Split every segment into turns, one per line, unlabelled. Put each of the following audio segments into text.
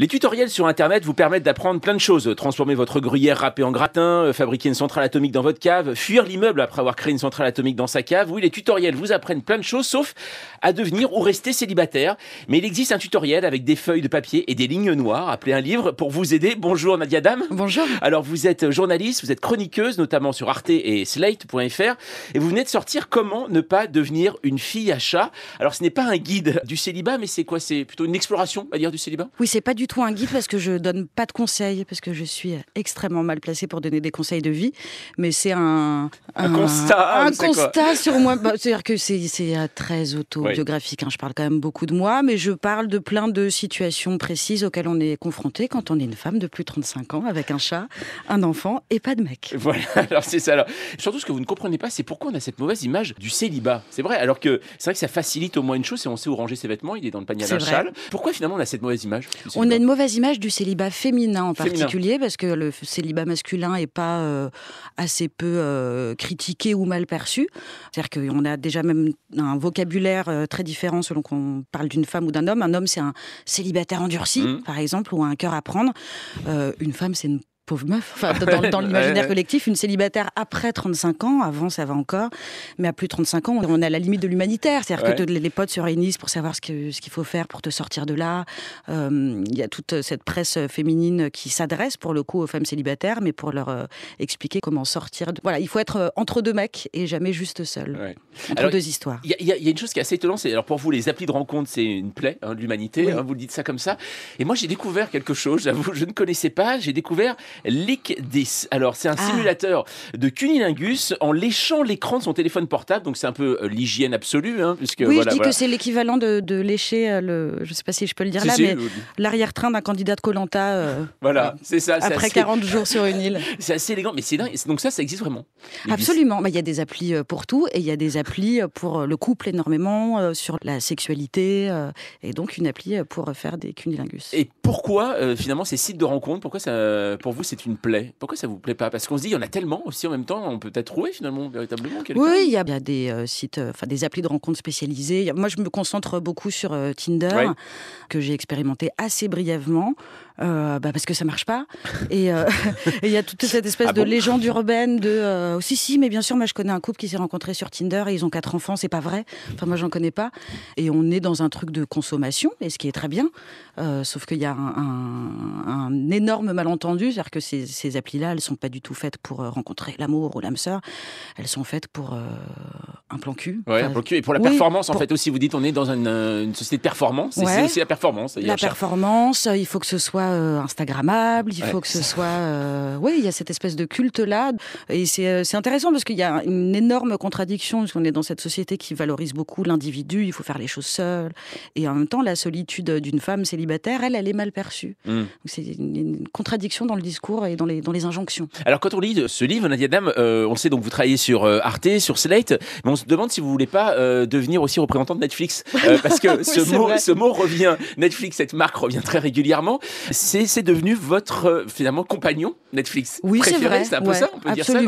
Les tutoriels sur Internet vous permettent d'apprendre plein de choses. Transformer votre gruyère râpée en gratin, euh, fabriquer une centrale atomique dans votre cave, fuir l'immeuble après avoir créé une centrale atomique dans sa cave. Oui, les tutoriels vous apprennent plein de choses, sauf à devenir ou rester célibataire. Mais il existe un tutoriel avec des feuilles de papier et des lignes noires, appelé un livre, pour vous aider. Bonjour Nadia Dame. Bonjour. Alors vous êtes journaliste, vous êtes chroniqueuse, notamment sur Arte et Slate.fr, et vous venez de sortir Comment ne pas devenir une fille à chat. Alors ce n'est pas un guide du célibat, mais c'est quoi C'est plutôt une exploration,
à dire, du célibat Oui, c'est pas du tout un guide parce que je donne pas de conseils, parce que je suis extrêmement mal placée pour donner des conseils de vie. Mais c'est un, constat, un constat sur moi. Bah, c'est-à-dire que c'est euh, très autobiographique. Hein. Je parle quand même beaucoup de moi, mais je parle de plein de situations précises auxquelles on est confronté quand on est une femme de plus de 35 ans avec un chat, un enfant et pas de mec.
Voilà, alors c'est ça. Alors, surtout, ce que vous ne comprenez pas, c'est pourquoi on a cette mauvaise image du célibat. C'est vrai, alors que c'est vrai que ça facilite au moins une chose, c'est on sait où ranger ses vêtements, il est dans le panier à linge Pourquoi finalement on a cette mauvaise image On a
une mauvaise image du célibat féminin en particulier, parce que le célibat masculin n'est pas euh, assez peu euh, critiqué ou mal perçu. C'est-à-dire qu'on a déjà même un vocabulaire euh, très différent selon qu'on parle d'une femme ou d'un homme. Un homme, c'est un célibataire endurci, mmh. par exemple, ou un cœur à prendre. une femme, c'est une pauvre meuf. dans, l'imaginaire collectif, une célibataire après 35 ans, avant ça va encore, mais à plus de 35 ans, on est à la limite de l'humanitaire. C'est-à-dire que les potes se réunissent pour savoir ce qu'il faut faire pour te sortir de là. Il euh, y a toute cette presse féminine qui s'adresse pour le coup aux femmes célibataires, mais pour leur euh, expliquer comment sortir. De... Voilà, il faut être euh, entre deux mecs et jamais juste seul. Entre alors, deux histoires.
Il y, a une chose qui est assez étonnante, c'est alors pour vous, les applis de rencontre, c'est une plaie hein, de l'humanité, hein, Vous le dites ça comme ça. Et moi, j'ai découvert quelque chose, j'avoue, je ne connaissais pas, j'ai découvert Leak 10. Alors, c'est un ah. simulateur de cunilingus en léchant l'écran de son téléphone portable. Donc, c'est un peu euh, l'hygiène absolue. Hein, oui, je dis que c'est
l'équivalent de, lécher euh, le. Je sais pas si je peux le dire là, mais l'arrière-train d'un candidat de Colanta. Euh,
voilà, c'est ça. Après 40
jours sur une île.
c'est assez élégant, mais c'est dingue. Donc, ça, ça existe vraiment.
Absolument. Il y a des applis pour tout et il y a des applis pour le couple énormément, sur la sexualité et donc une appli pour faire des cunilingus.
Et pourquoi, finalement, ces sites de rencontres, pourquoi ça, pour vous, c'est une plaie Pourquoi ça vous plaît pas Parce qu'on se dit, il y en a tellement aussi en même temps, on peut peut-être trouver finalement véritablement quelqu'un. Oui, il
y a, des euh, sites, euh, enfin des applis de rencontres spécialisées. Moi, je me concentre beaucoup sur euh, Tinder, que j'ai expérimenté assez brièvement. Euh, bah, parce que ça marche pas. Euh, et il y a toute cette espèce ah de légende urbaine de aussi euh, si si, mais bien sûr, moi je connais un couple qui s'est rencontré sur Tinder et ils ont quatre enfants, c'est pas vrai. Enfin moi j'en connais pas. Et on est dans un truc de consommation, et ce qui est très bien. sauf qu'il y a un, énorme malentendu, c'est-à-dire que ces, applis-là, elles sont pas du tout faites pour rencontrer l'amour ou l'âme sœur. Elles sont faites pour un plan cul. Ouais, un plan cul. Et pour la performance, en
fait, aussi, vous dites, on est dans une, société de performance. C'est aussi la performance. La
performance, il faut que ce soit euh, instagrammable, il faut que ce soit... Euh, oui, il y a cette espèce de culte-là. Et euh, c'est intéressant parce qu'il y a une énorme contradiction, parce qu'on est dans cette société qui valorise beaucoup l'individu, il faut faire les choses seul. Et en même temps, la solitude d'une femme célibataire, elle, elle est mal perçue. Mm. C'est une, contradiction dans le discours et dans les, dans les injonctions.
Alors quand on lit ce livre, Nadia Dame, on sait, donc vous travaillez sur Arte, sur Slate, mais on se demande si vous voulez pas devenir aussi représentant de Netflix. parce que ce, mot, ce mot revient, Netflix, cette marque revient très régulièrement c'est devenu votre euh, finalement compagnon Netflix. Oui, c'est un peu ça, on peut dire ça.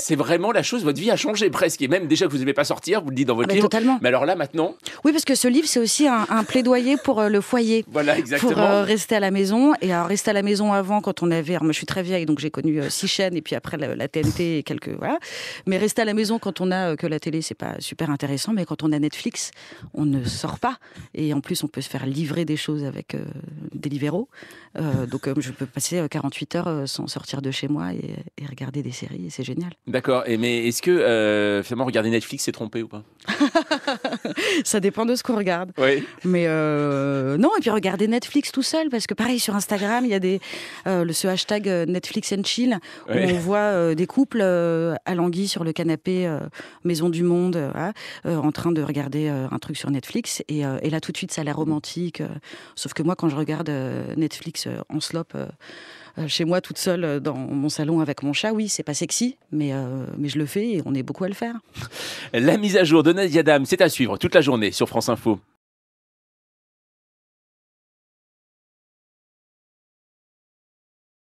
C'est vraiment la chose, votre vie a changé presque. Et même déjà que vous n'aimez pas sortir, vous le dites dans votre ah, livre. Mais alors là, maintenant.
Oui, parce que ce livre, c'est aussi un, plaidoyer pour euh, le foyer. Voilà, euh, exactement. Pour rester à la maison. Et alors, rester à la maison avant, quand on avait. je suis très vieille, donc j'ai connu six chaînes et puis après la, TNT et quelques. Voilà. Mais rester à la maison quand on a que la télé, c'est pas super intéressant. Mais quand on a Netflix, on ne sort pas. Et en plus, on peut se faire livrer des choses avec des libéraux. Euh, donc euh, je peux passer 48 euh, heures sans sortir de chez moi et, regarder des séries, et c'est génial.
D'accord, mais est-ce que euh, finalement regarder Netflix c'est trompé ou pas
Ça dépend de ce qu'on regarde. Oui. Mais non, et puis regarder Netflix tout seul, parce que pareil sur Instagram, il y a des, ce hashtag Netflix and Chill, où on voit des couples à sur le canapé Maison du Monde, en train de regarder un truc sur Netflix, et, et, là tout de suite ça a l'air romantique, sauf que moi quand je regarde Netflix, on euh, euh, euh, chez moi toute seule dans mon salon avec mon chat. Oui, c'est pas sexy, mais, mais je le fais et on est beaucoup à le faire.
La mise à jour de Nadia Dame, c'est à suivre toute la journée sur France Info.